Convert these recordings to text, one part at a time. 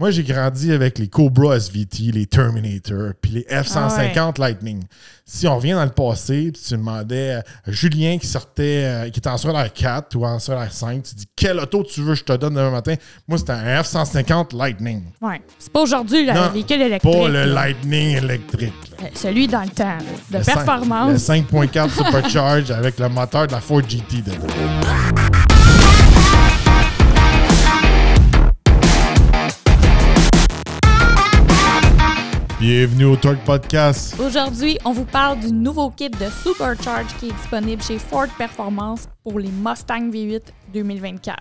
Moi, j'ai grandi avec les Cobra SVT, les Terminator, puis les F-150 ah Lightning. Si on revient dans le passé, tu demandais euh, Julien qui sortait, euh, qui était en la 4 ou en la 5, tu dis quel auto tu veux je te donne demain matin? Moi, c'était un F-150 Lightning. Ouais. C'est pas aujourd'hui le véhicule électrique. Pas le Lightning électrique. Euh, celui dans le temps, de performance. le 5.4 Supercharge avec le moteur de la Ford GT Bienvenue au Talk Podcast. Aujourd'hui, on vous parle du nouveau kit de Supercharge qui est disponible chez Ford Performance pour les Mustang V8 2024.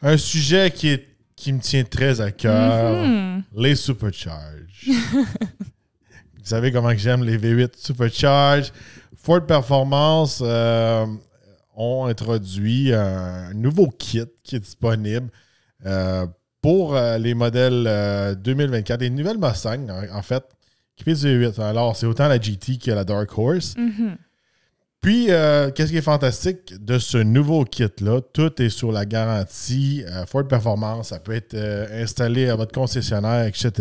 Un sujet qui, est, qui me tient très à cœur, mm-hmm. les Supercharge. vous savez comment j'aime les V8 Supercharge. Ford Performance euh, ont introduit un nouveau kit qui est disponible euh, pour euh, les modèles 2024, les nouvelles Mustang, en fait alors, c'est autant la GT que la Dark Horse. Mhm. Puis, euh, qu'est-ce qui est fantastique de ce nouveau kit-là? Tout est sur la garantie euh, Ford Performance. Ça peut être euh, installé à votre concessionnaire, etc.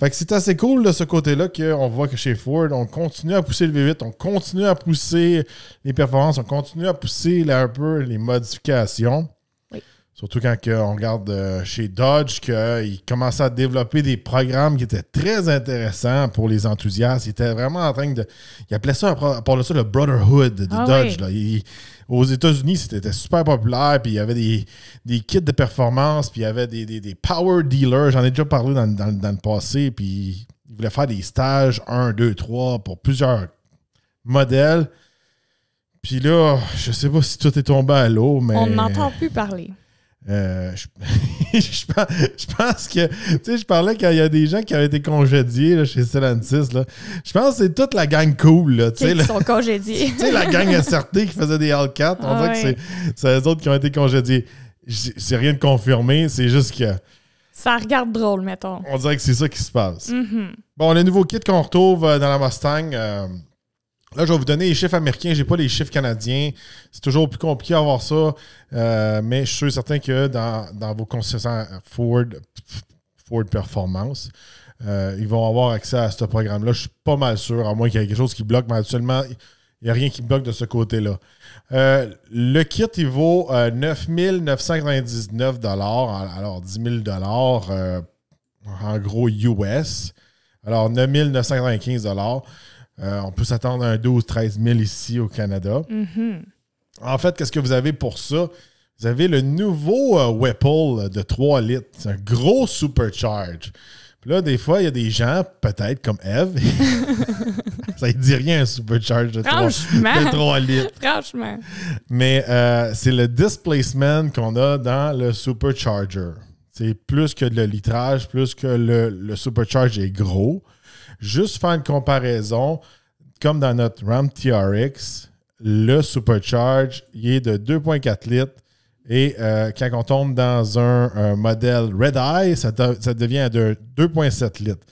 Fait que c'est assez cool de ce côté-là qu'on voit que chez Ford, on continue à pousser le V8, on continue à pousser les performances, on continue à pousser un peu les modifications. Surtout quand on regarde euh, chez Dodge qu'ils euh, commençaient à développer des programmes qui étaient très intéressants pour les enthousiastes. Ils était vraiment en train de. il appelait ça, par ça, le Brotherhood de ah Dodge. aux États-Unis, c'était super populaire. Puis il y avait des, kits de performance, puis il y avait des, power dealers. J'en ai déjà parlé dans, le passé. Puis ils voulaient faire des stages 1, 2, 3 pour plusieurs modèles. Puis là, je sais pas si tout est tombé à l'eau, mais. On n'entend plus parler. Euh, je, je, pense, que, tu sais, je parlais quand il y a des gens qui avaient été congédiés là, chez Celantis Là. Je pense que c'est toute la gang cool. Là, qui sont congédiés. Tu sais, la gang SRT qui faisait des All 4. on ah dirait que c'est les autres qui ont été congédiés. C'est rien de confirmé, c'est juste que. Ça regarde drôle, mettons. On dirait que c'est ça qui se passe. Mm-hmm. Bon, le nouveau kit qu'on retrouve euh, dans la Mustang. Euh, Là, je vais vous donner les chiffres américains, j'ai pas les chiffres canadiens. C'est toujours plus compliqué à d'avoir ça, euh, mais je suis certain que dans, vos concessions Ford, Ford Performance, euh, ils vont avoir accès à ce programme-là. Je suis pas mal sûr, à moins qu'il y ait quelque chose qui bloque, mais actuellement, il n'y a rien qui bloque de ce côté-là. Euh, le kit, il vaut 9 999 alors 10 000 en gros US. Alors 9 995 euh, on peut s'attendre à un 12-13 000 ici au Canada. Mm-hmm. En fait, qu'est-ce que vous avez pour ça? Vous avez le nouveau euh, de 3 litres. C'est un gros supercharge. là, des fois, il y a des gens, peut-être comme Eve, ça ne dit rien un supercharge de 3, litres. Franchement. Mais euh, c'est le displacement qu'on a dans le supercharger. C'est plus que le litrage, plus que le supercharge est gros. Juste faire une comparaison, comme dans notre Ram TRX, le supercharge, il est de 2,4 litres. Et euh, quand on tombe dans un, modèle Red Eye, ça, devient de 2,7 litres.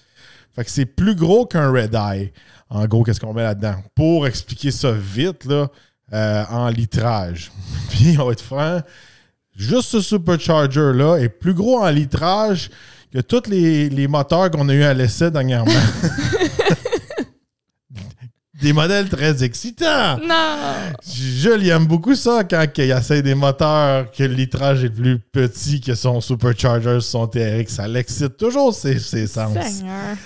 Fait que c'est plus gros qu'un Red Eye. En gros, qu'est-ce qu'on met là-dedans? Pour expliquer ça vite, là, euh, en litrage. Puis, on va être franc, juste ce supercharger-là est plus gros en litrage que tous les, moteurs qu'on a eu à l'essai dernièrement. des modèles très excitants. Non. Je aime beaucoup ça quand il essaie des moteurs que le litrage est plus petit que son supercharger, son TRX. Ça l'excite toujours ses, ses sens. Seigneur.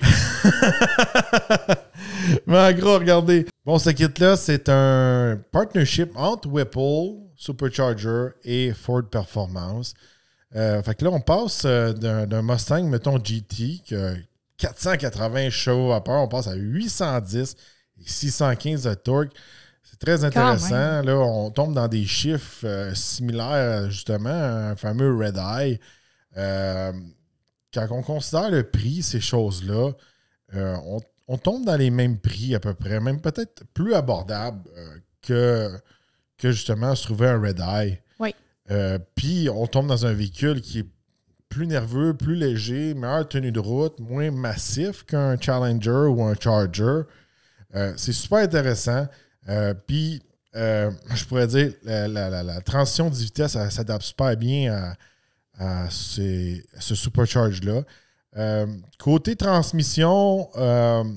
Mais en gros, regardez. Bon, ce kit-là, c'est un partnership entre Whipple, Supercharger et Ford Performance. Euh, fait que là, on passe euh, d'un Mustang, mettons GT, qui a 480 chevaux à on passe à 810 et 615 de torque. C'est très intéressant. Là, on tombe dans des chiffres euh, similaires, justement, à un fameux Red Eye. quand on considère le prix, ces choses-là, on, tombe dans les mêmes prix à peu près, même peut-être plus abordables que, que justement se trouver un Red Eye. Euh, puis on tombe dans un véhicule qui est plus nerveux, plus léger, meilleure tenue de route, moins massif qu'un Challenger ou un Charger. Euh, c'est super intéressant. Euh, puis, je pourrais dire, la, transition de vitesse, s'adapte super bien à, ce supercharge-là. côté transmission,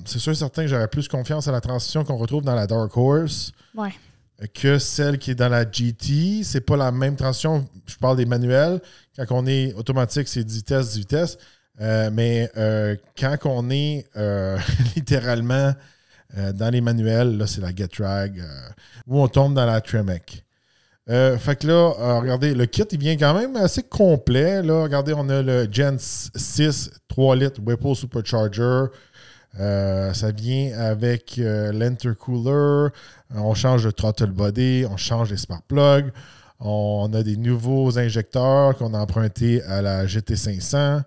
c'est sûr et certain que j'aurais plus confiance à la transition qu'on retrouve dans la Dark Horse. Ouais que celle qui est dans la GT. C'est pas la même transition. Je parle des manuels. Quand on est automatique, c'est 10 vitesses, 10 vitesses. Euh, mais euh, quand on est euh, littéralement dans les manuels, là, c'est la GetRag, où on tombe dans la Tremec. fait que là, regardez, le kit, il vient quand même assez complet. Là. Regardez, on a le Gen 6 3 litres Whipple Supercharger, euh, ça vient avec euh, l'intercooler. Euh, on change le throttle body, on change les spark plugs. On a des nouveaux injecteurs qu'on a empruntés à la GT500.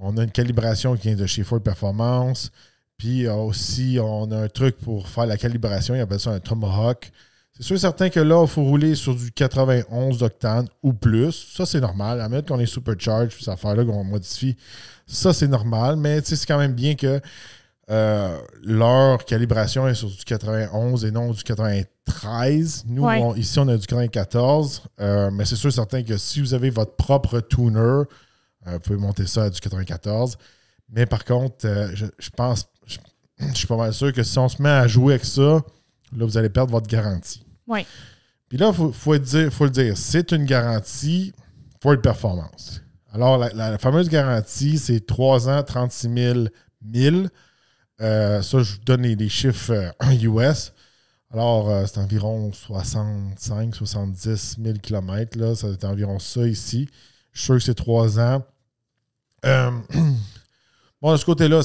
On a une calibration qui vient de chez Ford Performance. Puis aussi, on a un truc pour faire la calibration. a appellent ça un Tomahawk. C'est sûr et certain que là, il faut rouler sur du 91 d'octane ou plus. Ça, c'est normal. À mettre qu'on est supercharged, puis ça fait là qu'on modifie, ça, c'est normal. Mais c'est quand même bien que euh, leur calibration est sur du 91 et non du 93. Nous, ici, on a du 94. Euh, mais c'est sûr, certain que si vous avez votre propre tuner, euh, vous pouvez monter ça à du 94. Mais par contre, je, pense, je, suis pas mal sûr que si on se met à jouer avec ça, là, vous allez perdre votre garantie. Oui. Puis là, il faut, le dire, c'est une garantie pour une performance. Alors, la, la fameuse garantie, c'est 3 ans, 36 000, 1000. Euh, ça, je vous donne les, chiffres euh, en US. Alors, euh, c'est environ 65, 70 000 km. Là. Ça, c'est environ ça ici. Je suis sûr que c'est trois ans. bon, de ce côté-là,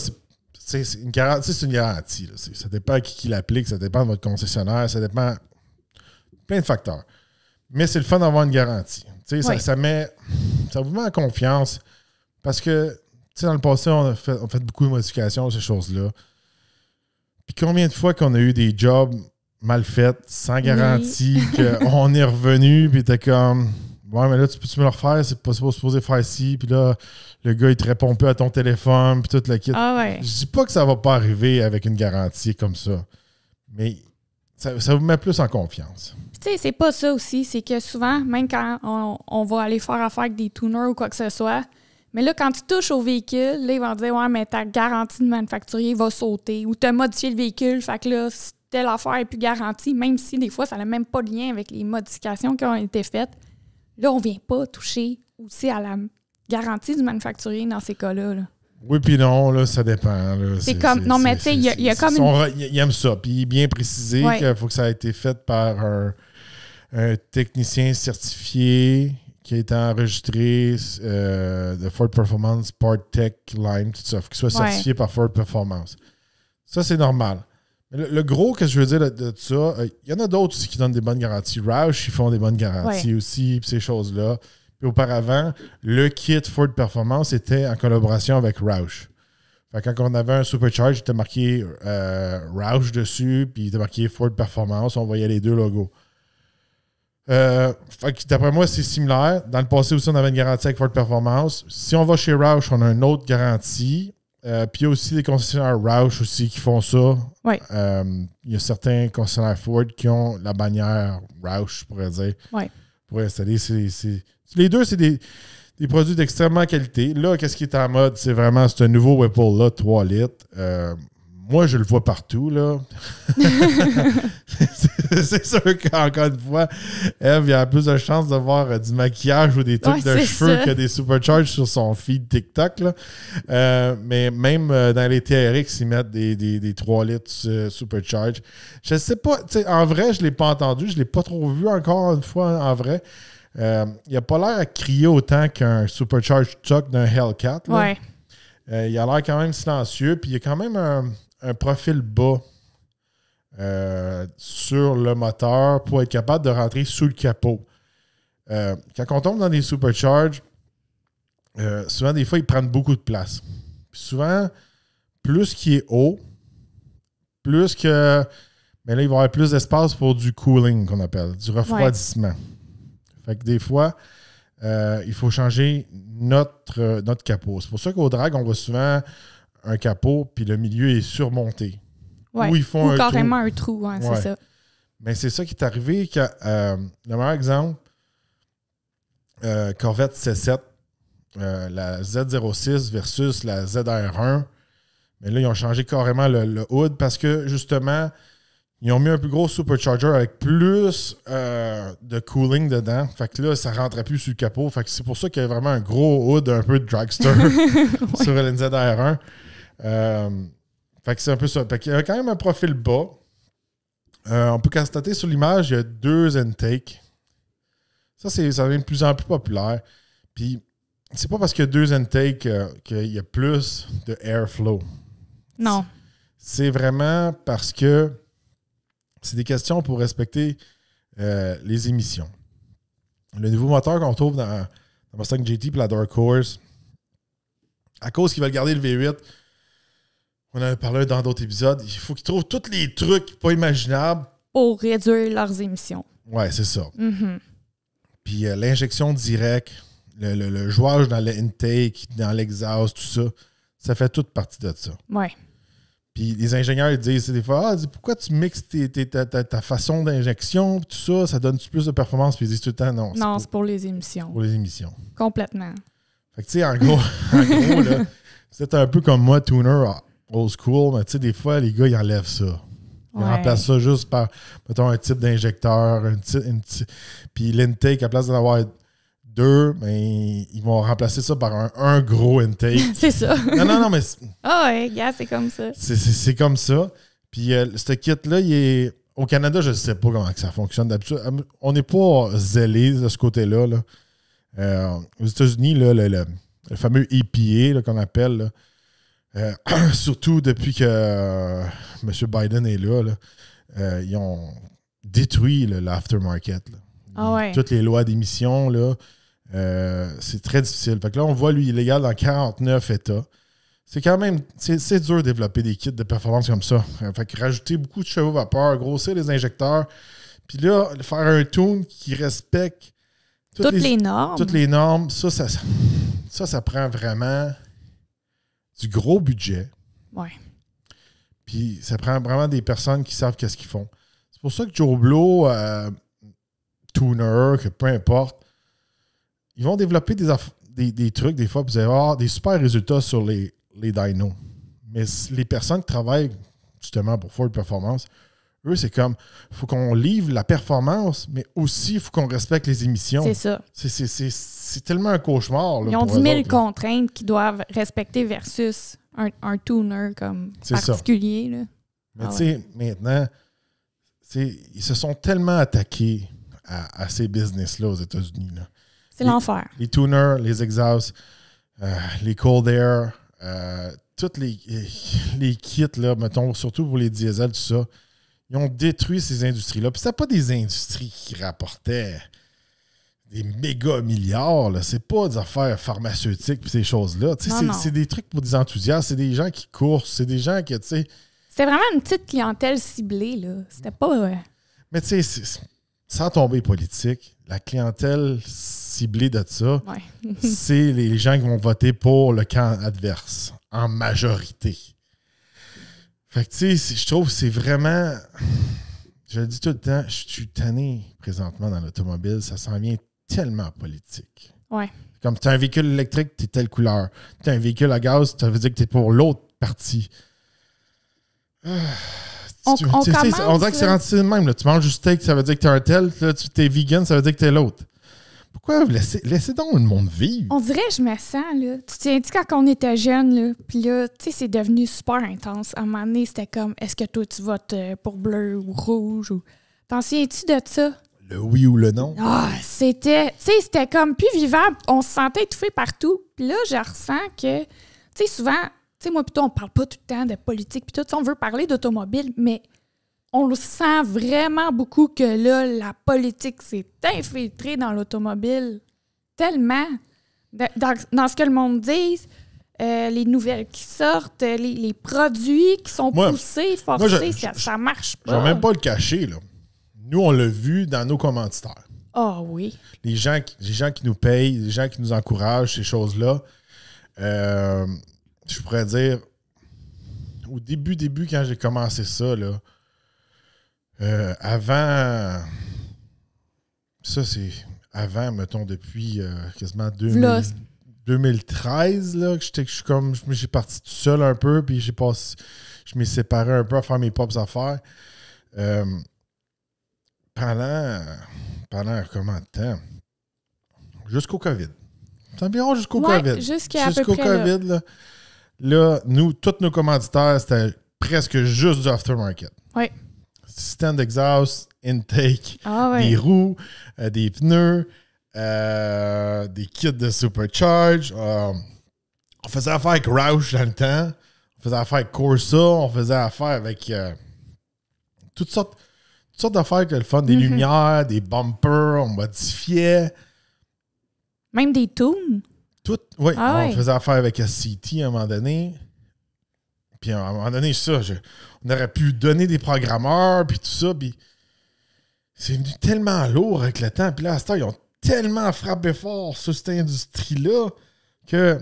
c'est, une garantie. ça dépend à qui, l'applique, ça dépend de votre concessionnaire, ça dépend plein de facteurs. Mais c'est le fun d'avoir une garantie. Ça, ça, met, ça vous met en confiance parce que tu sais, dans le passé, on a fait, beaucoup de modifications, ces choses-là. Puis combien de fois qu'on a eu des jobs mal faits, sans garantie, qu'on est revenu, puis t'es comme. Ouais, mais là, tu peux-tu me le refaire? C'est pas supposé faire ci. Puis là, le gars, il te répond peu à ton téléphone, puis toute la kit. Ah Je dis pas que ça va pas arriver avec une garantie comme ça, mais ça, vous met plus en confiance. Tu sais, c'est pas ça aussi. C'est que souvent, même quand on, on va aller faire affaire avec des tuners ou quoi que ce soit, mais là, quand tu touches au véhicule, là, ils vont dire Ouais, mais ta garantie de manufacturier va sauter ou tu as modifié le véhicule, fait que là, telle affaire n'est plus garantie, même si des fois, ça n'a même pas de lien avec les modifications qui ont été faites. Là, on ne vient pas toucher aussi à la garantie du manufacturier dans ces cas-là. Oui, puis non, là, ça dépend. C'est comme. Non, mais tu sais, il y, a comme. une... Il aime ça. Puis bien précisé qu'il faut que ça ait été fait par un technicien certifié qui a été enregistré euh, de Ford Performance, Part Tech, Line, tout ça, qui soit certifié par Ford Performance. Ça, c'est normal. Mais le, gros que je veux dire de, ça, il euh, y en a d'autres aussi qui donnent des bonnes garanties. Roush, ils font des bonnes garanties aussi, ces choses-là. Puis auparavant, le kit Ford Performance était en collaboration avec Roush. quand on avait un supercharge, il était marqué euh, Roush dessus, puis il était marqué Ford Performance, on voyait les deux logos. Euh, d'après moi, c'est similaire. Dans le passé aussi, on avait une garantie avec Ford Performance. Si on va chez Roush, on a une autre garantie. Euh, puis il y a aussi des concessionnaires Roush aussi qui font ça. Euh, il y a certains concessionnaires Ford qui ont la bannière Roush, je pourrais dire. Pour installer. Les deux, c'est des, produits d'extrêmement qualité. Là, qu'est-ce qui est en mode? C'est vraiment un nouveau Whipple-là, 3 litres. moi, je le vois partout, là. c'est sûr qu'encore une fois, Eve, il a plus de chances de voir euh, du maquillage ou des trucs de cheveux que des supercharges sur son feed TikTok. Là. Euh, mais même euh, dans les TRX, ils mettent des, des, des 3 litres supercharge. Je sais pas, en vrai, je l'ai pas entendu. Je l'ai pas trop vu encore une fois hein, en vrai. il a pas l'air à crier autant qu'un supercharge truck d'un Hellcat. Là. il a l'air quand même silencieux, puis il a quand même un profil bas. Euh, sur le moteur pour être capable de rentrer sous le capot. Euh, quand on tombe dans des supercharges, euh, souvent, des fois, ils prennent beaucoup de place. souvent, plus qui est haut, plus que. Mais là, il va y avoir plus d'espace pour du cooling, qu'on appelle, du refroidissement. Fait que des fois, il faut changer notre, notre capot. C'est pour ça qu'au drag, on voit souvent un capot, puis le milieu est surmonté. Ouais. Ou ils font carrément un trou, c'est ça. Mais c'est ça qui est arrivé. Euh, le meilleur exemple, euh, Corvette C7, euh, la Z06 versus la ZR1. Mais là, ils ont changé carrément le, hood parce que justement, ils ont mis un plus gros supercharger avec plus de cooling dedans. Fait que là, ça rentrait plus sur le capot. Fait que c'est pour ça qu'il y a vraiment un gros hood un peu de dragster sur la ZR1. Fait que c'est un peu ça. Fait qu'il y a quand même un profil bas. Euh, on peut constater sur l'image, il y a deux intakes. Ça, c'est, ça devient de plus en plus populaire. Puis, c'est pas parce qu'il y a deux intakes euh, qu'il y a plus de airflow. Non. C'est vraiment parce que c'est des questions pour respecter euh, les émissions. Le nouveau moteur qu'on trouve dans, dans Mustang GT et la Dark Horse, à cause qu'ils veulent garder le V8, on en a parlé dans d'autres épisodes, il faut qu'ils trouvent tous les trucs pas imaginables. Pour réduire leurs émissions. Ouais, c'est ça. Mm-hmm. Puis euh, l'injection directe, le, le, jouage dans l'intake, dans l'exhaust, tout ça, ça fait toute partie de ça. Ouais. Puis les ingénieurs ils disent des fois ah, pourquoi tu mixes ta, façon d'injection, tout ça, ça donne plus de performance? Puis ils disent tout le temps non. Non, c'est pour, les émissions. Pour les émissions. Complètement. Fait que tu sais, en gros, en un peu comme moi, tuner, old school, mais tu sais, des fois, les gars, ils enlèvent ça. Ils remplacent ça juste par, mettons, un type d'injecteur, un puis l'intake, à place d'en avoir deux, mais ben, ils vont remplacer ça par un, gros intake. c'est ça. Non, non, non, mais. Ah oh ouais, gars, c'est comme ça. C'est comme ça. Puis euh, ce kit-là, il est. Au Canada, je ne sais pas comment que ça fonctionne d'habitude. Euh, on n'est pas zélé de ce côté-là. Euh, aux États-Unis, le, le, fameux EPA qu'on appelle, euh, surtout depuis que euh, M. Biden est là, euh, ils ont détruit l'aftermarket. Ah toutes les lois d'émission, là, c'est très difficile. Fait là, on voit lui illégal dans 49 États. C'est quand même, c'est dur de développer des kits de performance comme ça. Fait rajouter beaucoup de chevaux vapeur, grossir les injecteurs, puis là, faire un tune qui respecte toutes, les, normes. Toutes les normes, ça, ça, ça, ça prend vraiment gros budget. Oui. Puis ça prend vraiment des personnes qui savent qu'est-ce qu'ils font. C'est pour ça que Joe Blow, euh, Tuner, que peu importe, ils vont développer des, des, des trucs, des fois, vous allez avoir des super résultats sur les, les dynos. Mais les personnes qui travaillent justement pour Ford Performance, eux, c'est comme, faut qu'on livre la performance, mais aussi, il faut qu'on respecte les émissions. C'est ça. C'est c'est tellement un cauchemar. Ils ont 10 000 contraintes qu'ils doivent respecter versus un, tuner comme particulier. Mais ah tu sais, maintenant, ils se sont tellement attaqués à, ces business-là aux États-Unis. C'est l'enfer. Les tuners, les exhausts, euh, les cold air, tous euh, toutes les, kits, mettons, surtout pour les diesels, tout ça. Ils ont détruit ces industries-là. Puis ce pas des industries qui rapportaient des méga milliards. C'est pas des affaires pharmaceutiques et ces choses-là. C'est, des trucs pour des enthousiastes, c'est des gens qui courent, c'est des gens qui, tu sais... C'était vraiment une petite clientèle ciblée, là. C'était pas... Euh, Mais tu sais, sans tomber politique, la clientèle ciblée de ça, c'est les gens qui vont voter pour le camp adverse, en majorité. Fait que tu sais, je trouve que c'est vraiment... Je le dis tout le temps, je suis tanné présentement dans l'automobile. Ça s'en vient tellement politique. Ouais. Comme tu as un véhicule électrique, tu es telle couleur. Tu as un véhicule à gaz, ça veut dire que tu es pour l'autre partie. Ah, on, tu, on, dirait que c'est rentré même. Tu manges du steak, ça veut dire que tu es un tel. tu es vegan, ça veut dire que tu es l'autre. Pourquoi laissez, laissez, donc le monde vivre? On dirait je me sens, là. Tu t'es dit quand on était jeune, là, puis là, tu sais, c'est devenu super intense. À un moment donné, c'était comme, est-ce que toi, tu votes euh, pour bleu ou rouge? Ou... T'en sais tu de ça? oui ou le non? Ah, c'était, tu sais, c'était comme plus vivant. On se sentait étouffé partout. Puis là, je ressens que, tu sais, souvent, tu sais, moi, plutôt, on parle pas tout le temps de politique, puis tout, on veut parler d'automobile, mais on le sent vraiment beaucoup que là, la politique s'est infiltrée dans l'automobile tellement. Dans, ce que le monde dit, euh, les nouvelles qui sortent, les, produits qui sont poussés, forcés, ça, marche pas. Je vais même pas le cacher, là. Nous, on l'a vu dans nos commanditaires. Ah oui. Les gens, les gens qui nous payent, les gens qui nous encouragent, ces choses-là. Euh, je pourrais dire, au début, début, quand j'ai commencé ça, là, euh, avant. Ça, c'est avant, mettons, depuis euh, quasiment 2013, là, que je comme. J'ai parti tout seul un peu, puis j'ai passé. Je m'ai séparé un peu à faire mes propres affaires pendant, pendant comment de temps? Jusqu'au COVID. Jusqu'à environ jusqu'au COVID. Jusqu'au COVID, là. nous, tous nos commanditaires, c'était presque juste du aftermarket. Oui. Système d'exhaust, intake, ah des roues, euh, des pneus, euh, des kits de supercharge. Euh, on faisait affaire avec Roush dans le temps. On faisait affaire avec Corsa. On faisait affaire avec toutes sortes toutes sortes d'affaires que le fun, des mhm. lumières, des bumpers, on modifiait. Même des tunes. Tout, oui, ah on faisait affaire avec SCT à un moment donné. Puis à un moment donné, ça, on aurait pu donner des programmeurs, puis tout ça, puis c'est venu tellement lourd avec le temps. Puis là, à ce temps, ils ont tellement frappé fort sur cette industrie-là que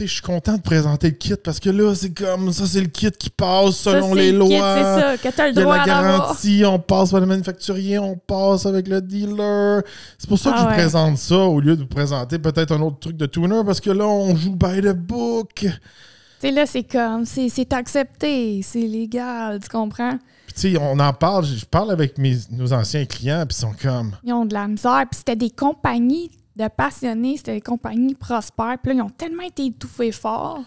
je suis content de présenter le kit parce que là, c'est comme ça, c'est le kit qui passe selon les lois. C'est ça, que as le droit Il y a la garantie, on passe par le manufacturier, on passe avec le dealer. C'est pour ça que ah je vous présente ça au lieu de vous présenter peut-être un autre truc de tuner parce que là, on joue by the book. Tu là, c'est comme, c'est accepté, c'est légal, tu comprends? Puis, tu sais, on en parle, je parle avec mes, nos anciens clients, puis ils sont comme. Ils ont de la misère, puis c'était des compagnies de passionnés, c'était des compagnies prospères. Puis là, ils ont tellement été étouffés fort.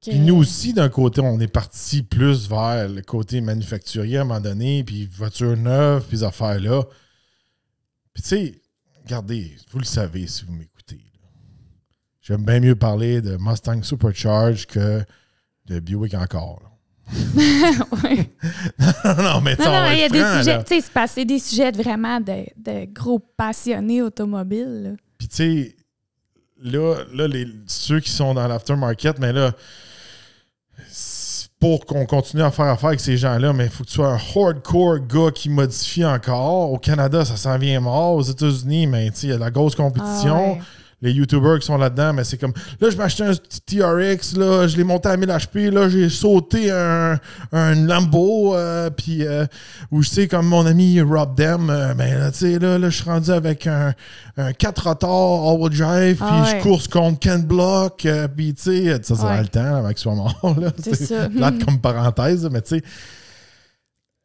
Puis nous aussi, d'un côté, on est parti plus vers le côté manufacturier à un moment donné, puis voiture neuve, puis affaires-là. Puis tu sais, regardez, vous le savez si vous m'écoutez. J'aime bien mieux parler de Mustang Supercharge que de Buick encore. oui. non, non, mais non, non, il y a des sujets, tu sais, c'est passé des sujets vraiment de, de, gros passionnés automobiles. Là. Puis tu sais, là, là les, ceux qui sont dans l'aftermarket, mais là, pour qu'on continue à faire affaire avec ces gens-là, mais il faut que tu sois un hardcore gars qui modifie encore. Au Canada, ça s'en vient mort. Aux États-Unis, mais il y a de la grosse compétition. Ah les YouTubers qui sont là-dedans, mais c'est comme là, je m'achetais un petit TRX, là, je l'ai monté à 1000 HP, là, j'ai sauté un, un Lambo, euh, puis euh, où je sais, comme mon ami Rob Dem, euh, ben là, tu sais, là, là je suis rendu avec un, 4 rotors all-wheel drive, ah puis je course contre Ken Block, puis tu sais, ça, ça a le temps avant qu'il soit mort, là. C'est comme parenthèse, mais tu sais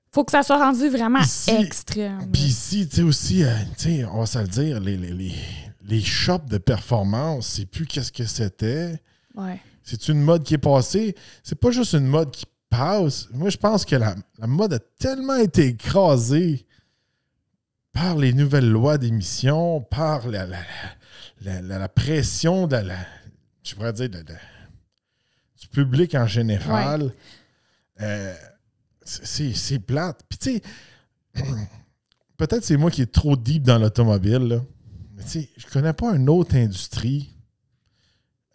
faut que ça soit rendu vraiment extrême. Puis ici, tu sais aussi, tu sais, on va se le dire, les, les, les shops de performance, c'est plus qu'est-ce que c'était. C'est une mode qui est passée. C'est pas juste une mode qui passe. Moi, je pense que la, mode a tellement été écrasée par les nouvelles lois d'émission, par la, pression de la, je pourrais dire du public en général. Euh, c'est plate. Puis tu sais, peut-être c'est moi qui est trop deep dans l'automobile, je ne je connais pas une autre industrie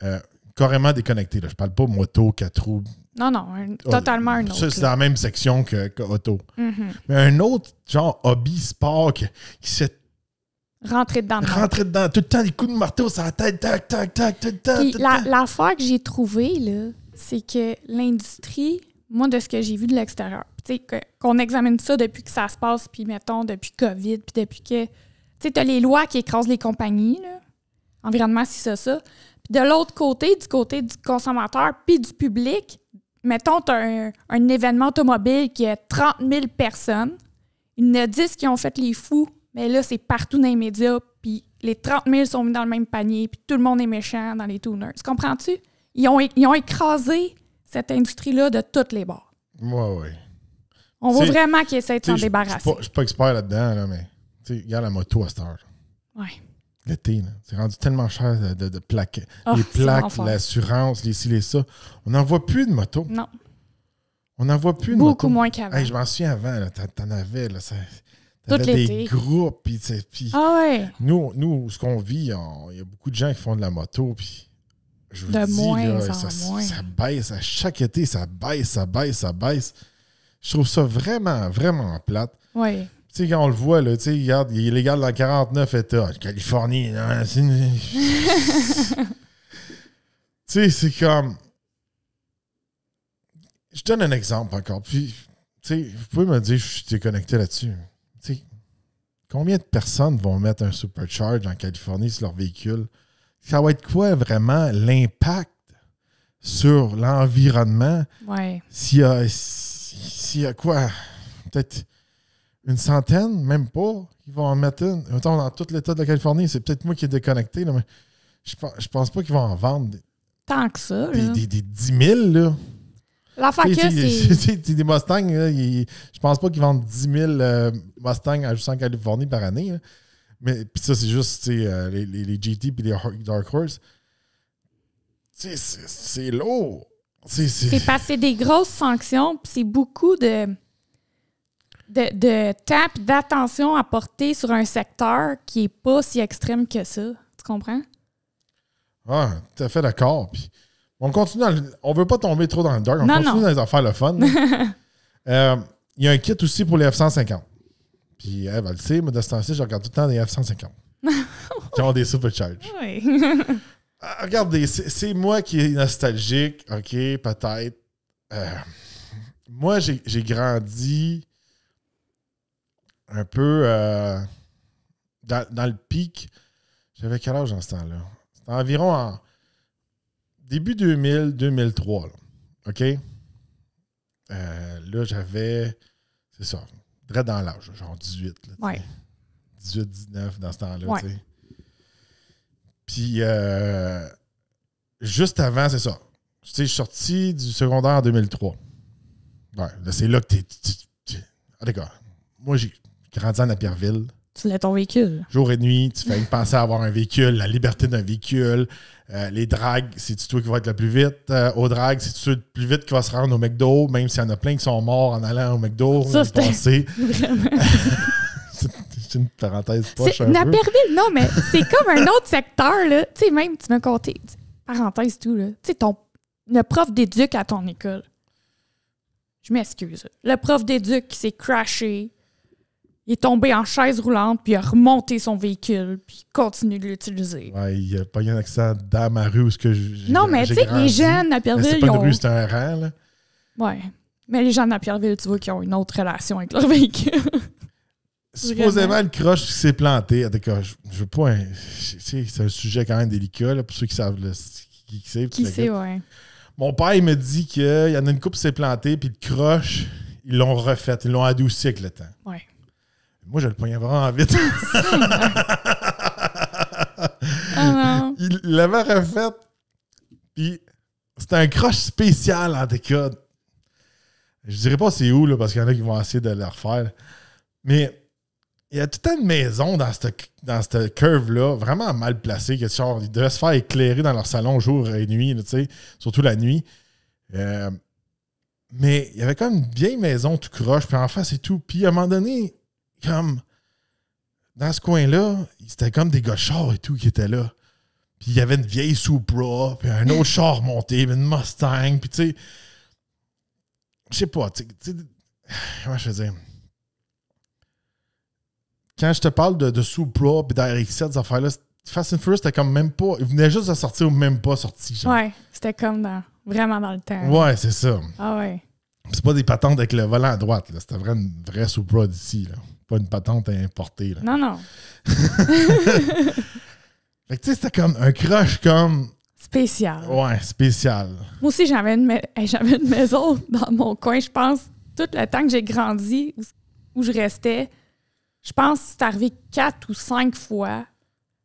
euh, carrément déconnectée. Là. Je parle pas moto, quatre roues. Non, non, ah, totalement un autre. c'est dans la même section que, mm-hmm. Mais un autre genre hobby sport qui, s'est Rentrer dedans. Rentrer dedans. Tout le temps, les coups de marteau sur la tête, tac, tac, tac, tout le temps. l'affaire que j'ai trouvé là, c'est que l'industrie, moi, de ce que j'ai vu de l'extérieur, qu'on examine ça depuis que ça se passe, puis mettons, depuis COVID, puis depuis que tu les lois qui écrasent les compagnies, là. environnement, si ça, ça. Puis de l'autre côté, du côté du consommateur, puis du public, mettons, tu un, événement automobile qui a 30 000 personnes. Il y disent a qui ont fait les fous, mais là, c'est partout dans les médias, puis les 30 000 sont mis dans le même panier, puis tout le monde est méchant dans les tuners. Comprends-tu? Ils ont, ils ont écrasé cette industrie-là de toutes les bords. Oui, oui. On veut vraiment qu'ils essaient de s'en débarrasser. Je ne suis pas expert là-dedans, là, mais il y regarde la moto à cette Ouais. L'été, c'est rendu tellement cher de, de, oh, plaques. les plaques, l'assurance, les ci, les ça. On n'en voit plus de moto. Non. On n'en voit plus de Beaucoup moins qu'avant. je m'en souviens avant, t'en avais. Là, ça, des groupes. Puis, ah nous, nous, ce qu'on vit, il y a beaucoup de gens qui font de la moto. Puis, je vous de moins, ça, ça, baisse. À chaque été, ça baisse, ça baisse, ça baisse. Je trouve ça vraiment, vraiment plate. Oui tu sais, quand on le voit, là, tu sais, regarde, il est légal dans 49 États. Californie, c'est Tu sais, c'est comme. Je donne un exemple encore. Puis, tu sais, vous pouvez me dire, je suis déconnecté là-dessus. Tu sais, combien de personnes vont mettre un supercharge en Californie sur leur véhicule? Ça va être quoi vraiment l'impact sur l'environnement? Oui. S'il y a. S'il y a quoi? Peut-être une centaine, même pas. Ils vont en mettre une. dans tout l'État de la Californie, c'est peut-être moi qui est déconnecté, là, mais je, je pense pas qu'ils vont en vendre. Tant que ça. Des, Des, 10 000, là. la que c'est. Des Mustangs, là, je pense pas qu'ils vendent 10 000 euh, Mustangs en Californie par année. Mais puis ça, c'est juste euh, les, les, les, GT et les Dark Horse. C'est lourd. C'est passé des grosses sanctions, puis c'est beaucoup de de, de et d'attention à porter sur un secteur qui n'est pas si extrême que ça. Tu comprends? Ah, tout à fait d'accord. Puis on continue dans le, On veut pas tomber trop dans le dark. On continue dans les affaires le fun. Euh, il y a un kit aussi pour les F-150. Puis elle eh, ben, va le sait, mais de ce temps-ci, je regarde tout le temps des F-150. qui ont des supercharges. Oui. Ah, regardez, c'est moi qui est nostalgique, OK, peut-être. Euh, moi, j'ai grandi un peu euh, dans, le pic. J'avais quel âge dans ce temps-là? C'était environ en début 2000, 2003. OK? Euh, là, j'avais, c'est ça, très dans l'âge, genre 18. ouais. 18, 19 dans ce temps-là. Ouais. Puis, euh, juste avant, c'est ça. Tu sais, je suis sorti du secondaire en 2003. Ouais, là, c'est là que t'es. Ah, d'accord. Moi, j'ai grandi à Napierville. Tu l'as ton véhicule. Jour et nuit, tu fais une pensée à avoir un véhicule, la liberté d'un véhicule, euh, les dragues, c'est-tu toi qui vas être le plus vite euh, aux dragues, c'est-tu le plus vite qui va se rendre au McDo, même s'il y en a plein qui sont morts en allant au McDo. Ça, c'était c'est une parenthèse poche un non, mais c'est comme un autre secteur, là. Tu sais, même, tu m'as compté, parenthèse tout, là. Tu sais, ton, le prof d'éduc à ton école. Je m'excuse. Le prof d'éduc qui s'est crashé, il est tombé en chaise roulante, puis il a remonté son véhicule, puis il continue de l'utiliser. Ouais, il a pas eu un accident dans ma rue où ce que j'ai. Non, mais tu sais, les jeunes à Pierreville. C'est pas une rue, c'est un rang, là. Ouais. Mais les jeunes à Pierreville, tu vois, qui ont une autre relation avec leur véhicule. Supposément, le croche s'est planté. En tout je, je veux pas. sais, C'est un sujet quand même délicat, là, pour ceux qui savent qui, sait. Qui sait, Mon père, il me dit qu'il y en a une coupe qui s'est plantée, puis le croche, ils l'ont refaite, ils l'ont adouci avec le temps. Ouais. Moi, je le pognais vraiment vite. oh il l'avait refait, puis c'était un crush spécial en décode. Je dirais pas c'est où, là, parce qu'il y en a qui vont essayer de le refaire. Mais il y a tout un maison dans cette, dans cette curve-là, vraiment mal placée, que genre, ils devaient se faire éclairer dans leur salon jour et nuit, tu surtout la nuit. Euh, mais il y avait quand même une vieille maison tout croche, puis en face et tout. Puis à un moment donné, comme dans ce coin-là, c'était comme des gars chars et tout qui étaient là. Puis il y avait une vieille Supra, puis un autre char monté, puis une Mustang, puis tu sais. Je sais pas, tu sais. Comment je faisais? Quand je te parle de, de Supra, puis d'RX7, ces affaires-là, Fast and Furious, c'était comme même pas. Il venait juste de sortir ou même pas sorti. Genre. Ouais, c'était comme dans, vraiment dans le temps. Ouais, c'est ça. Ah ouais. C'est pas des patentes avec le volant à droite, là. C'était vraiment une vraie Supra d'ici, là une patente à importer. Non, non. fait tu sais, c'était comme un crush comme. Spécial. Ouais, spécial. Moi aussi, j'avais une, une maison dans mon coin, je pense, tout le temps que j'ai grandi, où je restais. Je pense que c'est arrivé quatre ou cinq fois,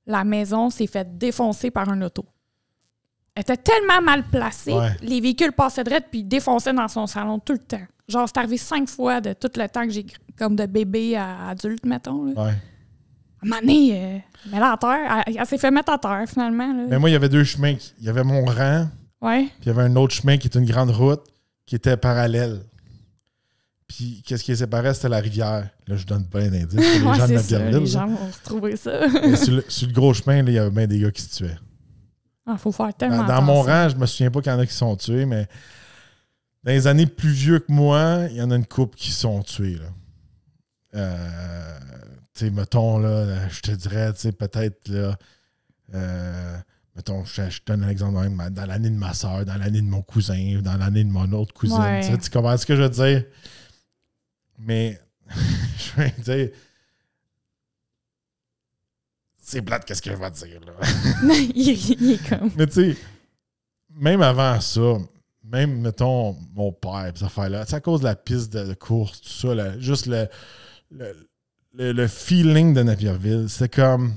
la maison s'est faite défoncer par un auto. Elle était tellement mal placée, les véhicules passaient droit puis défonçaient dans son salon tout le temps. Genre, c'est arrivé cinq fois de tout le temps que j'ai comme de bébé à adulte, mettons. Ouais. À un moment euh, elle, s'est fait mettre à terre, finalement. Mais moi, il y avait deux chemins. Il y avait mon rang, ouais. puis il y avait un autre chemin qui était une grande route qui était parallèle. Puis, qu'est-ce qui les séparait? C'était la rivière. Là, je donne plein d'indices. Les gens de la Les gens vont retrouver ça. sur, le, sur, le, gros chemin, il y avait bien des gars qui se tuaient. Ah, faut faire tellement. Dans, dans mon rang, je me souviens pas qu'il y en a qui sont tués, mais dans les années plus vieux que moi, il y en a une couple qui sont tués. Là. Euh, mettons, là, je te dirais, tu sais, peut-être, là, euh, mettons, je, te donne un exemple dans, l'année de ma soeur, dans l'année de mon cousin, dans l'année de mon autre cousine. Tu comprends ce que je veux dire? Mais, je veux dire, c'est plate, qu'est-ce que je vais dire, là? il est comme. Mais tu sais, même avant ça, même, mettons, mon père, ça fait là c'est à cause de la piste de, course, tout ça, juste le, le, feeling de Napierville, c'est comme.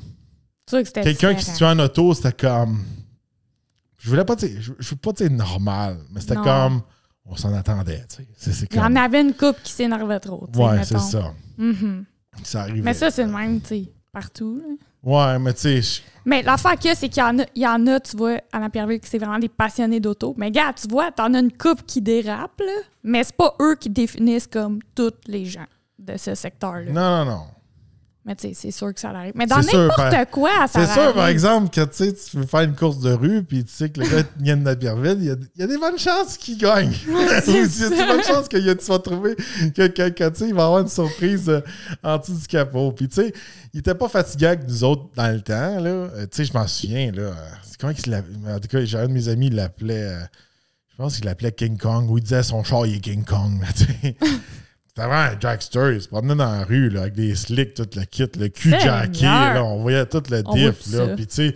Quelqu'un qui se tuait en auto, c'était comme. Je voulais pas dire. Je, pas dire normal, mais c'était comme. On s'en attendait, tu sais. Il y en avait une coupe qui s'énervait trop, tu sais. Ouais, c'est ça. Mhm. Mais ça, c'est le même, tu sais partout. Ouais, mais tu sais. Mais l'affaire qu'il y a, c'est qu'il y en a, y en a, tu vois, à la Pierreville, que c'est vraiment des passionnés d'auto. Mais gars, tu vois, t'en as une couple qui dérape, mais c'est pas eux qui définissent comme tous les gens de ce secteur-là. Non, non, non. Mais tu sais, c'est sûr que ça arrive. Mais dans n'importe quoi quoi, ça C'est sûr, par exemple, que tu veux faire une course de rue, puis tu sais que le gars vient de la il y, il y a des bonnes chances qu'il gagne. il y a des bonnes chances qu'il tu trouvé, trouver que, tu sais, il va avoir une surprise euh, en dessous du capot. Puis tu sais, il n'était pas fatigué avec nous autres dans le temps, euh, tu sais, je m'en souviens, là. Euh, comment qu'il En tout cas, j'ai un de mes amis, il l'appelait... je pense qu'il l'appelait King Kong, ou il disait son char, il est King Kong, C'était vraiment un jackster. Il se dans la rue là, avec des slicks, tout le kit, le cul jacké. Là, on voyait tout le diff. Là. Puis, tu sais,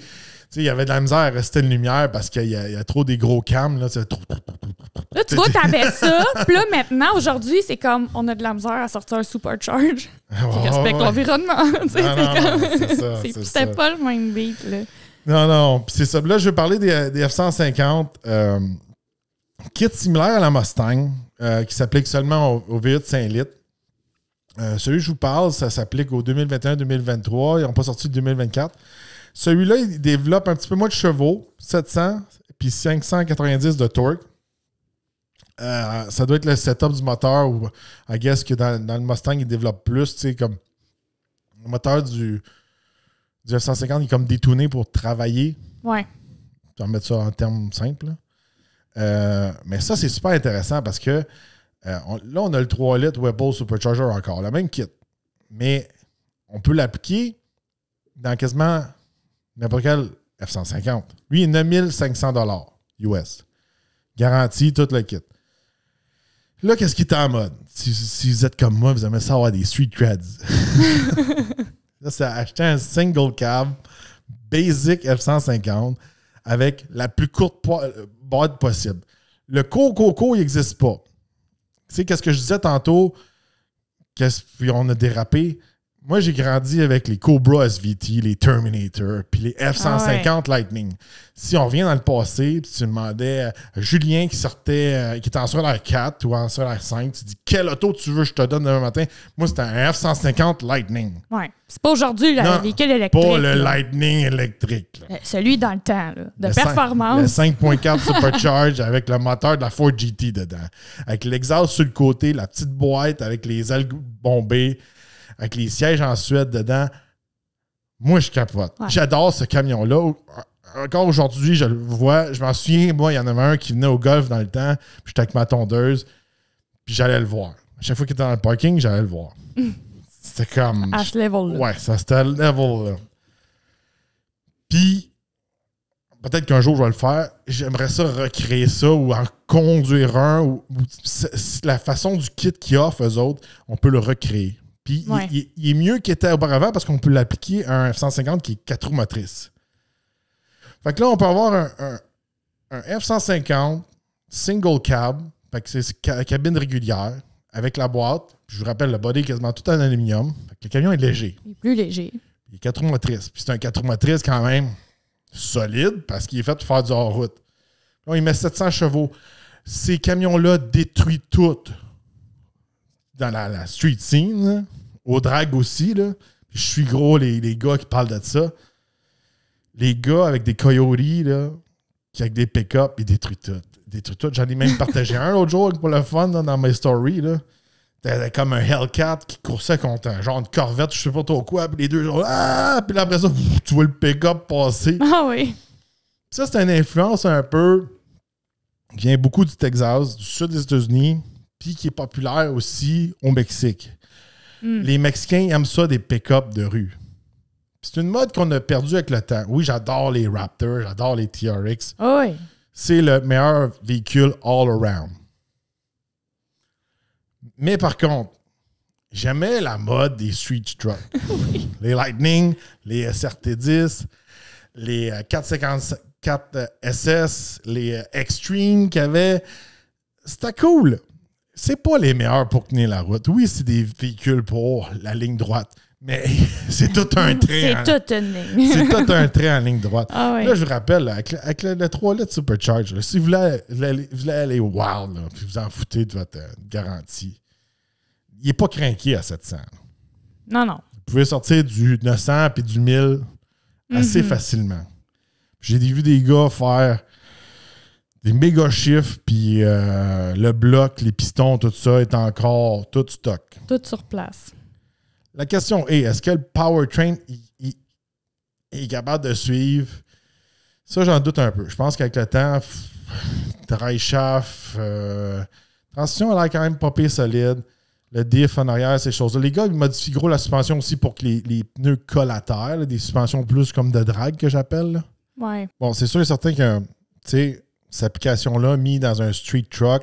il y avait de la misère à rester une lumière parce qu'il y, a trop des gros cams. Là, trop... là tu vois, t'avais ça. Puis là, maintenant, aujourd'hui, c'est comme on a de la misère à sortir un supercharge respect qui respecte ouais. l'environnement. C'était pas le même beat. Là. Non, non. Puis c'est ça. Là, je vais parler des, des F-150. Euh, kit similaire à la Mustang euh, qui s'applique seulement au, V8 5 litres. Euh, celui que je vous parle, ça s'applique au 2021-2023. Ils n'ont pas sorti le 2024. Celui-là, il développe un petit peu moins de chevaux, 700 puis 590 de torque. Euh, ça doit être le setup du moteur ou I guess que dans, le Mustang, il développe plus, tu sais, comme le moteur du, du 150 il est comme détourné pour travailler. Ouais. Tu mettre ça en termes simples. Euh, mais ça, c'est super intéressant parce que euh, là, on a le 3 litres Webble Supercharger encore, le même kit. Mais on peut l'appliquer dans quasiment n'importe quel F-150. Lui, il est 9500 US. Garantie, tout le kit. Là, qu'est-ce qui est en mode? Si, vous êtes comme moi, vous aimez ça avoir des street creds. là, c'est acheter un single cab, basic F-150, avec la plus courte bad possible. Le co-coco, il n'existe pas. Tu sais, qu'est-ce que je disais tantôt? Qu'est-ce Puis on a dérapé moi, j'ai grandi avec les Cobra SVT, les Terminator, puis les ah F-150 Lightning. Si on revient dans le passé, tu demandais Julien qui sortait, euh, qui était en solaire 4 ou en solaire 5, tu dis quel auto tu veux que je te donne demain matin. Moi, c'était un F-150 Lightning. Ouais. C'est pas aujourd'hui le véhicule électrique. Pas le Lightning électrique. Euh, celui dans le temps, là, de performance. le 5.4 Supercharge avec le moteur de la Ford GT dedans. Avec l'exhaust sur le côté, la petite boîte avec les ailes bombées avec les sièges en Suède dedans. Moi, je capote. J'adore ce camion-là. Encore aujourd'hui, je le vois. Je m'en souviens, moi, il y en avait un qui venait au golf dans le temps. Puis j'étais avec ma tondeuse. Puis j'allais le voir. À chaque fois qu'il était dans le parking, j'allais le voir. c'était comme. À ce level-là. Ouais, ça, c'était à ce level-là. Puis, peut-être qu'un jour, je vais le faire. J'aimerais ça recréer ça ou en conduire un. la façon du kit qu'ils offre, aux autres, on peut le recréer. Puis il, est mieux qu'il était auparavant parce qu'on peut l'appliquer à un F-150 qui est 4 roues motrices. Fait que là, on peut avoir un, F-150 single cab, fait que c'est la cabine régulière, avec la boîte. je vous rappelle, le body est quasiment tout en aluminium. le camion est léger. Il est plus léger. Il est 4 roues motrices. Puis c'est un 4 roues motrices quand même solide parce qu'il est fait pour faire du hors-route. Là, il met 700 chevaux. Ces camions-là détruisent tout dans la, street scene, au drag aussi, là, je suis gros, les, gars qui parlent de ça. Les gars avec des coyotes, là, qui avec des pick-up, ils détruisent tout. Détruisent J'en ai même partagé un l'autre jour pour le fun dans mes story Là. comme un Hellcat qui coursait contre un genre de Corvette, je sais pas trop quoi, puis les deux ah! Puis après ça, tu vois le pick-up passer. Ah oui. Ça, c'est une influence un peu vient beaucoup du Texas, du sud des États-Unis qui est populaire aussi au Mexique. Hmm. Les Mexicains aiment ça des pick-up de rue. C'est une mode qu'on a perdue avec le temps. Oui, j'adore les Raptors, j'adore les TRX. Ah C'est le meilleur véhicule all around. Mais par contre, j'aimais la mode des street trucks. Les Lightning, les SRT10, les 454 euh, euh, SS, les euh, Extreme qu'il y avait. C'était cool c'est pas les meilleurs pour tenir la route. Oui, c'est des véhicules pour la ligne droite, mais c'est tout un train. c'est hein. tout une ligne. c'est tout un trait en ligne droite. Ah là, je vous rappelle, avec, le 3 litres Supercharge, si vous voulez, aller wild, puis vous en foutez de votre euh, garantie, il n'est pas craqué à 700. Non, non. Vous pouvez sortir du 900 puis du 1000 assez mhm. facilement. J'ai vu des gars faire les méga chiffres, puis euh, le bloc, les pistons, tout ça est encore tout stock. Tout sur place. La question est, est-ce que le powertrain est capable de suivre? Ça, j'en doute un peu. Je pense qu'avec le temps, dry shaft, euh, transition, elle a quand même pas pire solide. Le diff en arrière, ces choses-là. Les gars, ils modifient gros la suspension aussi pour que les, pneus collent à terre, des suspensions plus comme de drag que j'appelle. Ouais. Bon, c'est sûr et certain que, tu sais, cette application-là, mis dans un street truck,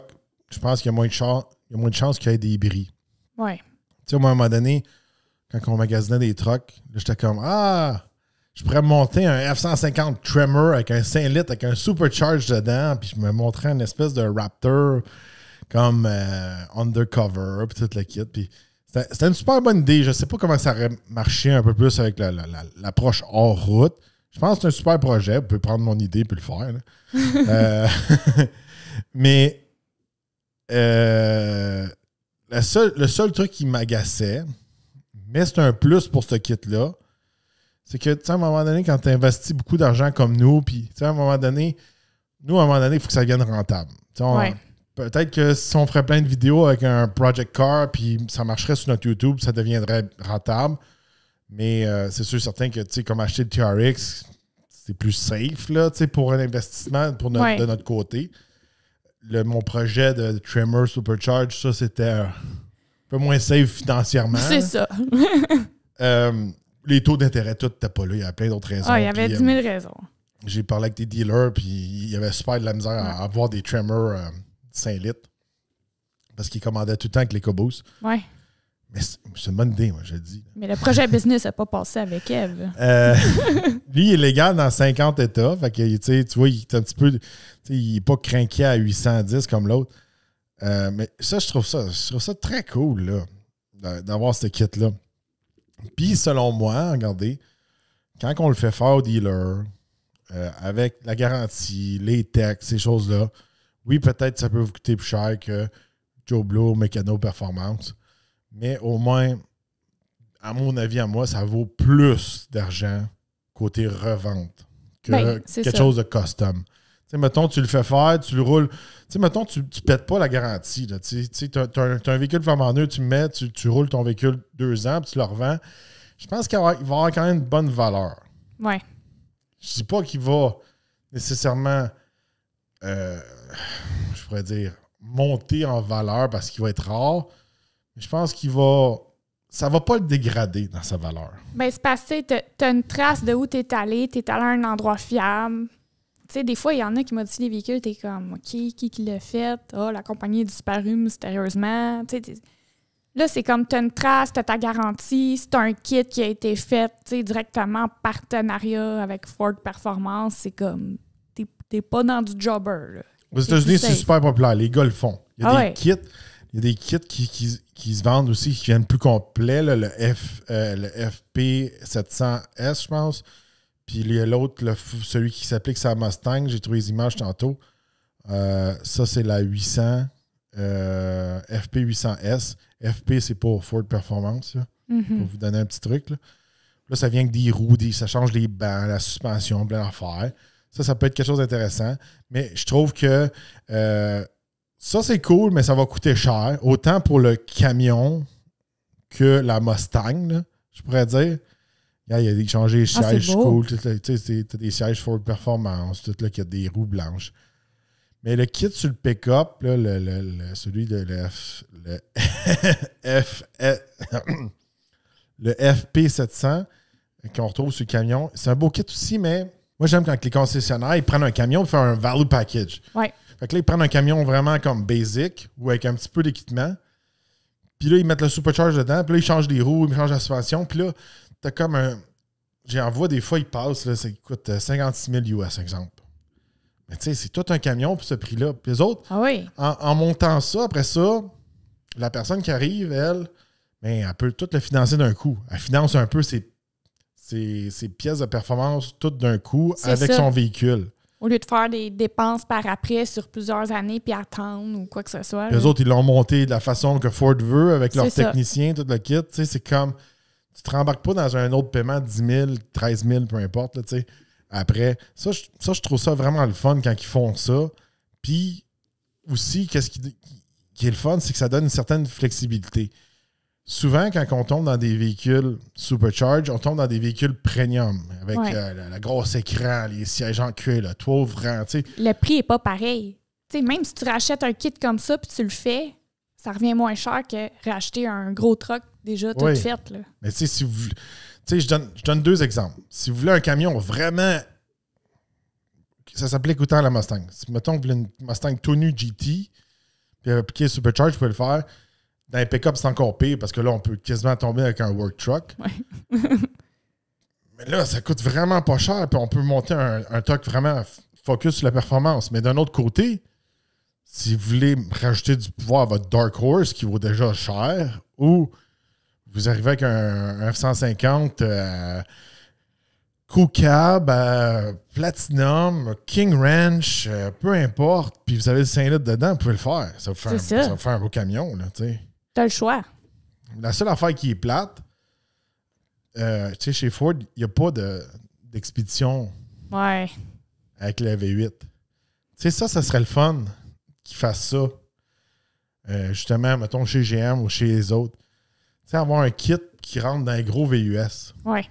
je pense qu'il y a moins de, chances qu'il y ait des bris. Ouais. Tu sais, au moment donné, quand on magasinait des trucks, j'étais comme Ah, je pourrais monter un F-150 Tremor avec un 5 litres, avec un supercharge dedans, puis je me montrais une espèce de Raptor comme euh, undercover, puis toute la kit. Puis c'était une super bonne idée. Je sais pas comment ça aurait marché un peu plus avec l'approche la, hors route. Je pense que c'est un super projet. Vous pouvez prendre mon idée et le faire. Euh, mais euh, le seul truc qui m'agaçait, mais c'est un plus pour ce kit-là, c'est que, tu à un moment donné, quand tu investis beaucoup d'argent comme nous, puis, à un moment donné, nous, à un moment donné, il faut que ça devienne rentable. Peut-être que si on ferait plein de vidéos avec un Project Car, puis ça marcherait sur notre YouTube, ça deviendrait rentable. Mais euh, c'est sûr, certain que, tu sais, comme acheter le TRX, c'est plus safe, là, tu sais, pour un investissement pour de notre côté. Le, mon projet de Tremor Supercharge, ça, c'était un peu moins safe financièrement. C'est ça. Euh, les taux d'intérêt, tout n'était pas là. Il y avait plein d'autres raisons. Ah, il y avait 10 000 euh, raisons. J'ai parlé avec des dealers, puis il y avait super de la misère à avoir des Tremor 5 litres parce qu'ils commandaient tout le temps avec les Cobos. Ouais. Mais c'est une bonne moi, j'ai dit. Mais le projet business n'a pas passé avec Eve. Euh, lui, il est légal dans 50 États. Fait que, tu vois, il est un petit peu. Il n'est pas craqué à 810 comme l'autre. Euh, mais ça je, trouve ça, je ça très cool, d'avoir ce kit-là. Puis, selon moi, regardez, quand on le fait faire au dealer, euh, avec la garantie, les techs, ces choses-là, oui, peut-être ça peut vous coûter plus cher que Joe Blue Mécano Performance. Mais au moins, à mon avis, à moi, ça vaut plus d'argent côté revente que ben, quelque chose de custom. Tu sais, mettons, tu le fais faire, tu le roules. Tu sais, mettons, tu, ne pètes pas la garantie. Tu as, un véhicule en neuf, tu le mets, tu, roules ton véhicule deux ans, puis tu le revends. Je pense qu'il va, avoir quand même une bonne valeur. Ouais. Je dis pas qu'il va nécessairement, euh, je pourrais dire, monter en valeur parce qu'il va être rare, je pense qu'il va. Ça va pas le dégrader dans sa valeur. Ben, c'est parce que tu as une trace de où tu es allé, tu es allé à un endroit fiable. Tu sais, des fois, il y en a qui modifient les véhicules, Tu es comme, OK, qui, qui l'a fait? Ah, la compagnie a disparu mystérieusement. Tu là, c'est comme, as une trace, tu as ta garantie, c'est un kit qui a été fait, directement en partenariat avec Ford Performance. C'est comme, tu n'es pas dans du jobber, Aux États-Unis, c'est super populaire. Les gars le font. Il y a ah des kits. Il y a des kits qui qui se vendent aussi, qui viennent plus complets, le, F, euh, FP700S, je pense. Puis il y a l'autre, celui qui s'applique à Mustang, j'ai trouvé les images tantôt. Euh, ça, c'est la 800, FP800S. FP, c'est pour Ford Performance, mhm. pour vous donner un petit truc. Là, ça vient avec des roues, ça change les la suspension, plein d'affaires. Ça, ça peut être quelque chose d'intéressant. Mais je trouve que euh, ça, c'est cool, mais ça va coûter cher. Autant pour le camion que la Mustang, je pourrais dire. il y a des changés ah, sièges cool. Tu sais, des sièges Ford Performance, tout là, qui a des roues blanches. Mais le kit sur le pick-up, celui de le, F, le FP700 qu'on retrouve sur le camion, c'est un beau kit aussi, mais moi j'aime quand les concessionnaires ils prennent un camion et font un value package. Ouais. Fait que là, ils prennent un camion vraiment comme basic ou avec un petit peu d'équipement. Puis là, ils mettent le supercharge dedans. Puis là, ils changent les roues, ils changent la suspension. Puis là, t'as comme un. J'en vois des fois, ils passent, là, ça coûte 56 000 US, exemple. Mais tu sais, c'est tout un camion pour ce prix-là. Puis les autres, ah en, montant ça, après ça, la personne qui arrive, elle, ben, elle peut tout le financer d'un coup. Elle finance un peu ses, ses, pièces de performance toutes d'un coup avec son véhicule. Au lieu de faire des dépenses par après sur plusieurs années puis attendre ou quoi que ce soit. Les autres, ils l'ont monté de la façon que Ford veut avec leurs techniciens, tout le kit. C'est comme. Tu te rembarques pas dans un autre paiement de 10 000, 13 000, peu importe. après, ça je, trouve ça vraiment le fun quand ils font ça. Puis aussi, qu'est-ce qui est le fun, c'est que ça donne une certaine flexibilité souvent, quand on tombe dans des véhicules supercharge, on tombe dans des véhicules premium avec euh, la grosse le, gros écran, les sièges en cuir, le toit ouvrant. Le prix n'est pas pareil. même si tu rachètes un kit comme ça puis tu le fais, ça revient moins cher que racheter un gros truck déjà tout fait. Mais tu si Tu sais, je donne, je donne deux exemples. Si vous voulez un camion vraiment. Ça s'applique autant à la Mustang. Si, mettons, vous voulez une Mustang tout GT, puis euh, appliquer Supercharge, vous pouvez le faire. Dans les pick c'est encore pire parce que là, on peut quasiment tomber avec un work truck. mais là, ça coûte vraiment pas cher, puis on peut monter un, un truck vraiment focus sur la performance. Mais d'un autre côté, si vous voulez rajouter du pouvoir à votre Dark Horse qui vaut déjà cher, ou vous arrivez avec un, F-150 euh, Cab, euh, Platinum, King Ranch, euh, peu importe, puis vous avez le 5 litres dedans, vous pouvez le faire. Ça fait, un, ça. vous fait un beau camion, là, tu sais. T'as le choix. La seule affaire qui est plate, euh, tu sais, chez Ford, il n'y a pas d'expédition ouais. avec la V8. Tu sais, ça, ça serait le fun qu'ils fassent ça. Euh, justement, mettons chez GM ou chez les autres. Tu sais, avoir un kit qui rentre dans un gros VUS. Ouais. Tu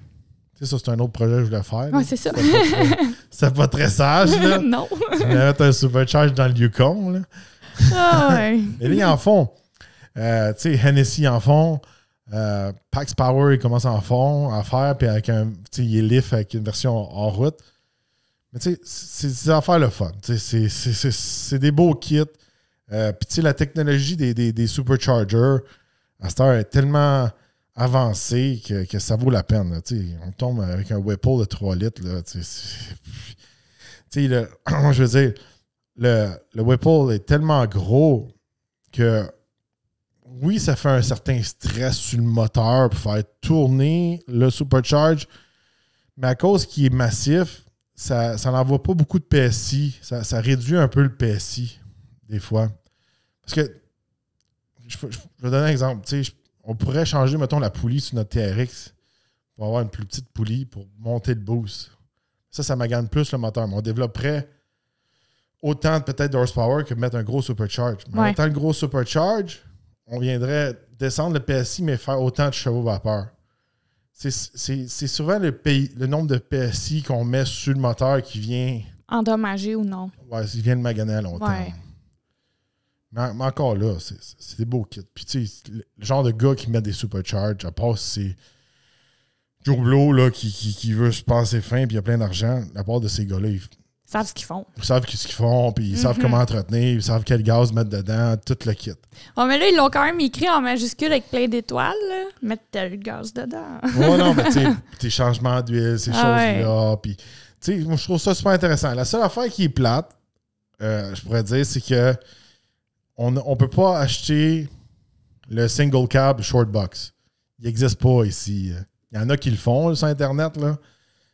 sais, ça, c'est un autre projet que je voulais faire. Ouais, c'est ça. C'est pas, très sage, là. non. Tu mettre un supercharge dans le Yukon, là. Ah ouais. Mais là, en fond... Euh, Hennessy en fond. Euh, Pax Power, il commence en fond à faire, puis avec un, il est avec une version en route. Mais tu sais, c'est des affaires le fun. C'est des beaux kits. Euh, puis tu la technologie des, des, des, superchargers à cette est tellement avancée que, ça vaut la peine. on tombe avec un Whipple de 3 litres. Là, le, je veux dire, le, le Whipple est tellement gros que oui, ça fait un certain stress sur le moteur pour faire tourner le supercharge, mais à cause qu'il est massif, ça, n'envoie pas beaucoup de PSI. Ça, réduit un peu le PSI, des fois. Parce que, je, vais donner un exemple. on pourrait changer, mettons, la poulie sur notre TRX pour avoir une plus petite poulie pour monter le boost. Ça, ça m'agagne plus le moteur. Mais on développerait autant peut-être d'horsepower que mettre un gros supercharge. Mais en le gros supercharge, on viendrait descendre le PSI, mais faire autant de chevaux vapeur. C'est souvent le, le nombre de PSI qu'on met sur le moteur qui vient. Endommager ou non. Ouais, il vient de maganer à longtemps. Ouais. Mais, encore là, c'est des beaux Puis tu sais, le genre de gars qui met des supercharges, à part si c'est Joe là, qui, qui, veut se passer fin puis il a plein d'argent, la part de ces gars-là, ils savent ce qu'ils font. Ils savent ce qu'ils font, puis ils savent mhm. comment entretenir, ils savent quel gaz mettre dedans, tout le kit. Oh, mais là, ils l'ont quand même écrit en majuscule avec plein d'étoiles. Mettre tel gaz dedans. Oui, non, mais tu tes changements d'huile, ces ah, choses-là. Puis, tu sais, moi, je trouve ça super intéressant. La seule affaire qui est plate, euh, je pourrais dire, c'est que on ne peut pas acheter le single cab short box. Il n'existe pas ici. Il y en a qui le font sur Internet. Là,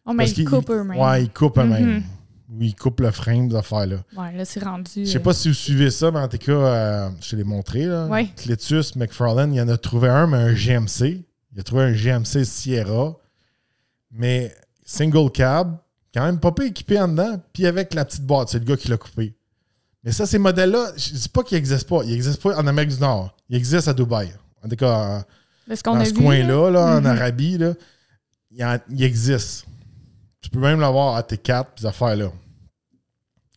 oh, mais ils coupent eux-mêmes. Ouais, ils coupent eux-mêmes. Mhm où il coupe le frame d'affaires là. Ouais, là, c'est rendu. Je sais pas euh, si vous suivez ça, mais en tout cas, euh, je te l'ai montré. Là. Cletus McFarlane, il en a trouvé un, mais un GMC. Il a trouvé un GMC Sierra, mais single cab, quand même pas peu équipé en dedans, puis avec la petite boîte, c'est le gars qui l'a coupé. Mais ça, ces modèles-là, je dis pas qu'ils n'existent pas. Ils n'existent pas en Amérique du Nord. Ils existent à Dubaï. En tout cas, dans ce coin-là, là, en mm-hmm. Arabie, là, ils existent. Tu peux même l'avoir à tes quatre puis affaires là.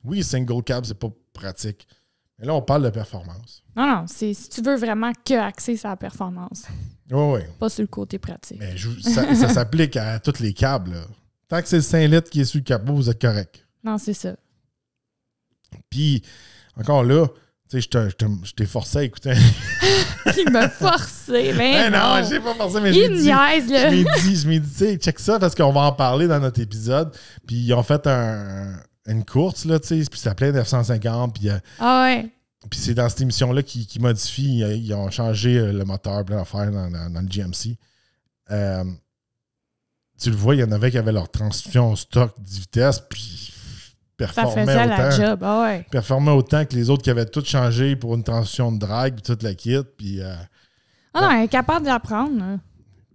Oui, single cab, c'est pas pratique. Mais là, on parle de performance. Non, non, c'est si tu veux vraiment que axer sa performance. Oui, oui. Pas sur le côté pratique. ça, s'applique à tous les câbles. Tant que c'est le 5 litres qui est sur le capot, vous êtes correct. Non, c'est ça. Puis, encore là, tu sais, je t'ai forcé à écouter. Il m'a forcé, mais. Ben non, je j'ai pas forcé, mais Il je niaise, là. Je dit, je m'ai dit, tu sais, check ça parce qu'on va en parler dans notre épisode. Puis ils ont fait une course, là, tu sais, puis ça s'appelait 950. Puis, euh, ah ouais. Puis c'est dans cette émission-là qu'ils modifient. Euh, ils ont changé euh, le moteur, plein d'affaires dans, le GMC. tu le vois, il y en avait qui avaient leur transmission au stock de vitesse, puis performait autant. Ah performait autant que les autres qui avaient tout changé pour une transition de drag et toute la kit. Puis, euh, ah non, est capable d'apprendre. Hein.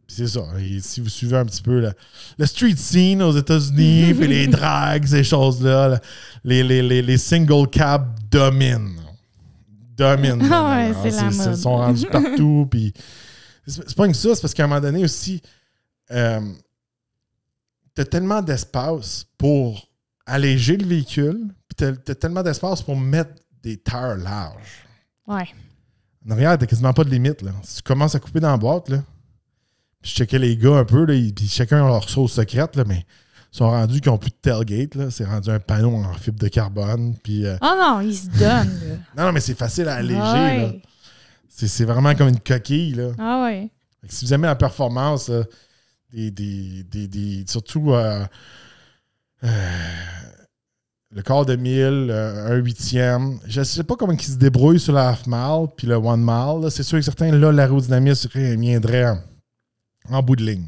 C'est ça. si vous suivez un petit peu la le street scene aux États-Unis, les drags, ces choses-là, les, les, les, single cab dominent. Dominent. Ah c'est Ils sont rendus partout. puis c'est pas une ça, parce qu'à un moment donné aussi, euh, t'as tellement d'espace pour alléger le véhicule, puis tu tellement d'espace pour mettre des tires larges. Ouais. En arrière, t'as quasiment pas de limite. Là. Si tu commences à couper dans la boîte, là, puis je checkais les gars un peu, là, chacun a leur sauce secrète, là, mais ils sont rendus qu'ils n'ont plus de tailgate. C'est rendu un panneau en fibre de carbone. Puis, Oh non, ils se donnent. non, non, mais c'est facile à alléger. C'est vraiment comme une coquille. Là. Ah ouais. si vous aimez la performance, euh, des, des, des, des, surtout. Euh, euh, le quart de mille, euh, un huitième. Je ne sais pas comment ils se débrouillent sur la half-mile puis le one-mile. C'est sûr que certains, là, l'aérodynamisme viendrait en, en bout de ligne.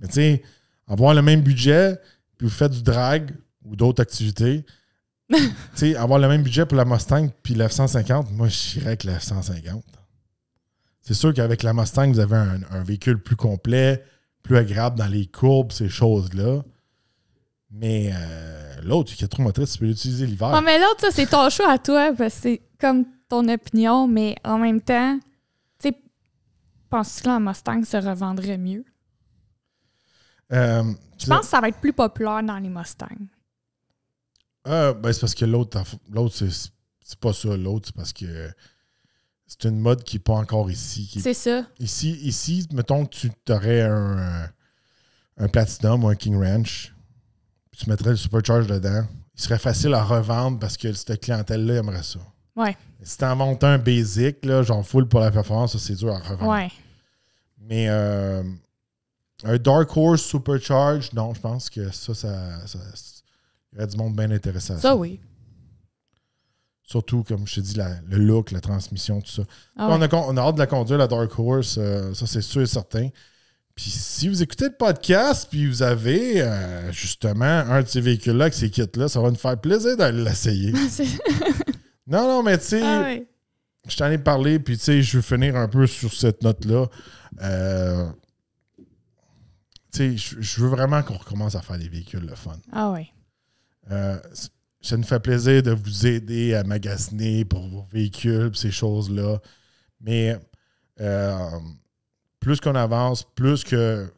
Mais tu sais, avoir le même budget, puis vous faites du drag ou d'autres activités, tu sais, avoir le même budget pour la Mustang puis la F-150, moi, je dirais avec la F-150. C'est sûr qu'avec la Mustang, vous avez un véhicule plus complet, plus agréable dans les courbes, ces choses-là. Mais euh, l'autre, qui est trop motrice, tu peux l'utiliser l'hiver. Non, mais l'autre, ça, c'est ton choix à toi, c'est comme ton opinion, mais en même temps, tu sais, penses-tu que la Mustang se revendrait mieux? Euh, je pense que ça va être plus populaire dans les Mustangs. Euh, ben, c'est parce que l'autre, l'autre c'est, pas ça. L'autre, c'est parce que c'est une mode qui n'est pas encore ici. c'est ça. Ici, ici, mettons que tu aurais un, un Platinum ou un King Ranch tu mettrais le supercharge dedans, il serait facile à revendre parce que cette clientèle-là aimerait ça. Ouais. Si tu en montes un basic, là, genre full pour la performance, c'est dur à revendre. Ouais. Mais euh, un Dark Horse Supercharge, non, je pense que ça, ça, il y aurait du monde bien intéressé. Ça, oui. Surtout, comme je te dit, le look, la transmission, tout ça. Ah on, a, hâte de la conduire, la Dark Horse, euh, ça c'est sûr et certain. Puis si vous écoutez le podcast, puis vous avez euh, justement un de ces véhicules-là, que ces kits-là, ça va nous faire plaisir d'aller l'essayer. Ah, non, non, mais tu sais, ah, je t'en ai parlé, puis tu sais, je veux finir un peu sur cette note-là. Euh, tu sais, je veux vraiment qu'on recommence à faire des véhicules le fun. Ah oui. Euh, ça nous fait plaisir de vous aider à magasiner pour vos véhicules, ces choses-là. Mais plus qu'on avance, plus que.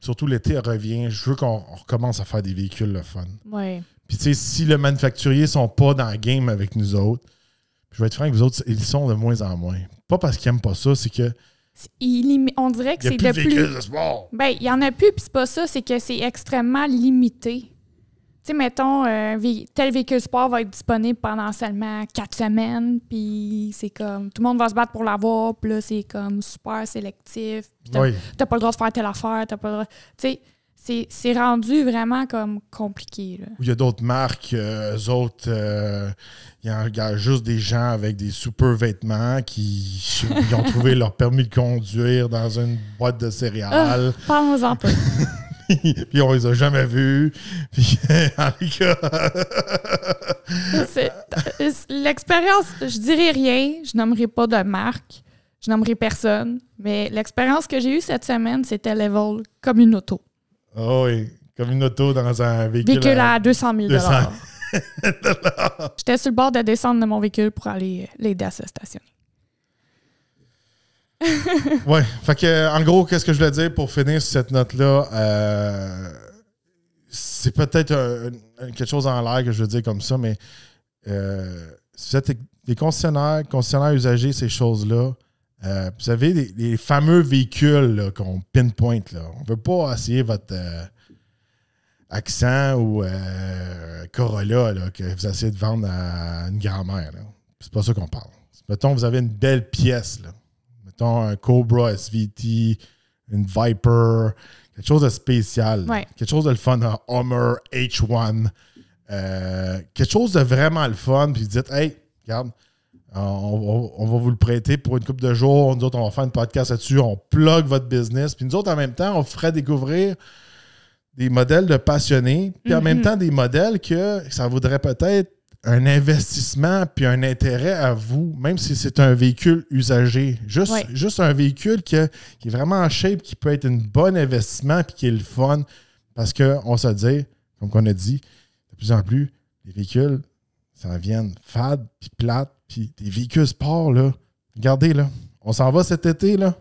Surtout l'été revient, je veux qu'on recommence à faire des véhicules le fun. Oui. Puis, tu sais, si les manufacturiers sont pas dans le game avec nous autres, je vais être franc avec vous autres, ils sont de moins en moins. Pas parce qu'ils n'aiment pas ça, c'est que. Il, on dirait que c'est de plus. Ben, il y en a plus, puis c'est pas ça, c'est que c'est extrêmement limité. Tu sais, mettons, euh, tel véhicule sport va être disponible pendant seulement quatre semaines, puis c'est comme, tout le monde va se battre pour l'avoir, puis là, c'est comme super sélectif, t'as pas le droit de faire telle affaire, t'as pas le droit. Tu sais, c'est rendu vraiment comme compliqué. Il y a d'autres marques, euh, eux autres, il euh, ils a juste des gens avec des super vêtements qui ont trouvé leur permis de conduire dans une boîte de céréales. Ah, pas nous en peu puis on les a jamais vus. Puis ah, euh, L'expérience, je dirais rien, je nommerai pas de marque, je nommerai personne, mais l'expérience que j'ai eue cette semaine, c'était level comme une auto. Oh oui, comme une auto dans un véhicule. Véhicule à, 200 000 J'étais sur le bord de descendre de mon véhicule pour aller l'aider à se stationner. ouais. Fait que, en gros, qu'est-ce que je voulais dire pour finir sur cette note-là? Euh, c'est peut-être quelque chose en l'air que je veux dire comme ça, mais euh, si vous êtes des concessionnaires, concessionnaires usagers, ces choses-là, euh, vous avez les, fameux véhicules qu'on pinpointe on ne veut pas essayer votre euh, accent ou Corolla que vous essayez de vendre à une grand-mère. C'est pas ça qu'on parle. Mettons, vous avez une belle pièce. Là un Cobra SVT, une Viper, quelque chose de spécial, quelque chose de le fun, un Hummer H1, euh, quelque chose de vraiment le fun, puis vous dites, hey, regarde, on, va vous le prêter pour une coupe de jours, nous autres, on va faire un podcast là-dessus, on plug votre business, puis nous autres, en même temps, on ferait découvrir des modèles de passionnés, puis en même mm-hmm. temps, des modèles que ça voudrait peut-être un investissement puis un intérêt à vous, même si c'est un véhicule usagé. Juste, juste un véhicule qui, est vraiment en shape, qui peut être un bon investissement puis qui est le fun. Parce qu'on se dit, comme on a dit, de plus en plus, les véhicules ça viennent fade, puis plates. Puis des véhicules sport, là. Regardez, là. On s'en va cet été, là.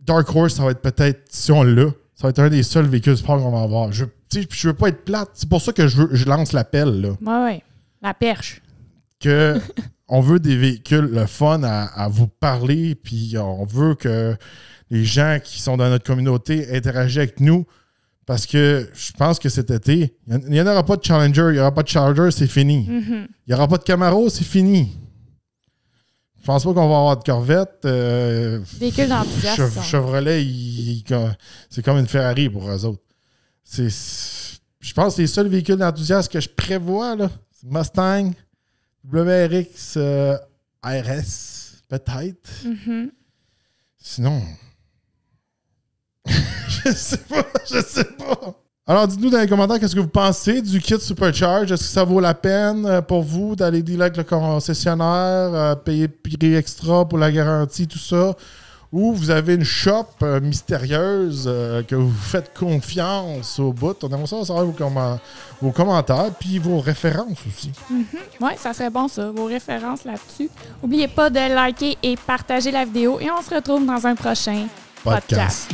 Dark Horse, ça va être peut-être, si on l'a, ça va être un des seuls véhicules sport qu'on va avoir. Je je je veux pas être plate. C'est pour ça que je, je lance l'appel, là. Ouais, La perche. Que on veut des véhicules, le fun à, vous parler, puis on veut que les gens qui sont dans notre communauté interagissent avec nous. Parce que je pense que cet été, il n'y en aura pas de Challenger, il n'y aura pas de Charger, c'est fini. Mm-hmm. Il n'y aura pas de Camaro, c'est fini. Je pense pas qu'on va avoir de Corvette. Euh, Véhicule Chevrolet, c'est comme une Ferrari pour eux autres c'est. Je pense que les seuls véhicules d'enthousiasme que je prévois, là, Mustang, WRX euh, RS, peut-être. Mm-hmm. Sinon. je sais pas, je sais pas. Alors, dites-nous dans les commentaires qu'est-ce que vous pensez du kit Supercharge. Est-ce que ça vaut la peine euh, pour vous d'aller dealer avec le concessionnaire, payer euh, payer prix extra pour la garantie, tout ça? ou vous avez une shop euh, mystérieuse euh, que vous faites confiance au bout. On aimerait ça savoir vos, commentaires, puis vos références aussi. Mm-hmm. Oui, ça serait bon ça, vos références là-dessus. N'oubliez pas de liker et partager la vidéo et on se retrouve dans un prochain podcast.